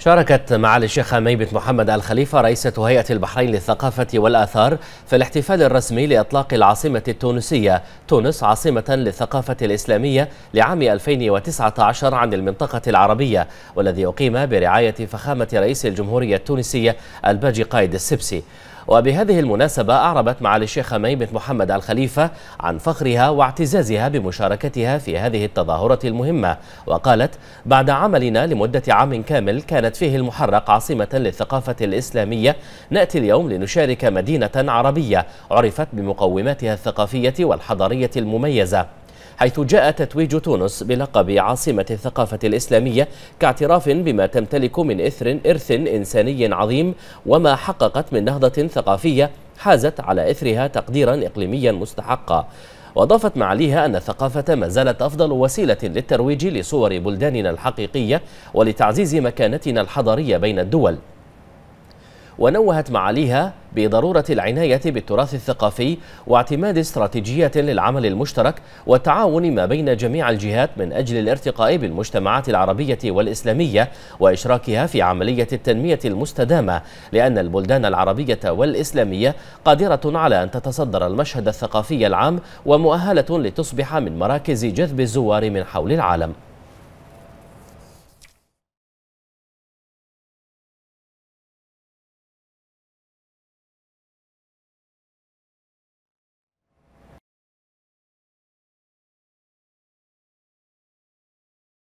شاركت معالي الشيخة ميبت محمد الخليفة رئيسة هيئة البحرين للثقافة والآثار في الاحتفال الرسمي لإطلاق العاصمة التونسية تونس عاصمة للثقافة الإسلامية لعام 2019 عن المنطقة العربية والذي أقيم برعاية فخامة رئيس الجمهورية التونسية الباجي قايد السبسي وبهذه المناسبة أعربت معالي الشيخة مي بنت محمد الخليفة عن فخرها واعتزازها بمشاركتها في هذه التظاهرة المهمة وقالت بعد عملنا لمدة عام كامل كانت فيه المحرق عاصمة للثقافة الإسلامية نأتي اليوم لنشارك مدينة عربية عرفت بمقوماتها الثقافية والحضارية المميزة حيث جاء تتويج تونس بلقب عاصمة الثقافة الإسلامية كاعتراف بما تمتلك من إثر إرث إنساني عظيم وما حققت من نهضة ثقافية حازت على إثرها تقديرا إقليميا مستحقا وأضافت معاليها أن الثقافة ما زالت أفضل وسيلة للترويج لصور بلداننا الحقيقية ولتعزيز مكانتنا الحضارية بين الدول ونوهت معاليها بضرورة العناية بالتراث الثقافي واعتماد استراتيجية للعمل المشترك والتعاون ما بين جميع الجهات من أجل الارتقاء بالمجتمعات العربية والإسلامية وإشراكها في عملية التنمية المستدامة لأن البلدان العربية والإسلامية قادرة على أن تتصدر المشهد الثقافي العام ومؤهلة لتصبح من مراكز جذب الزوار من حول العالم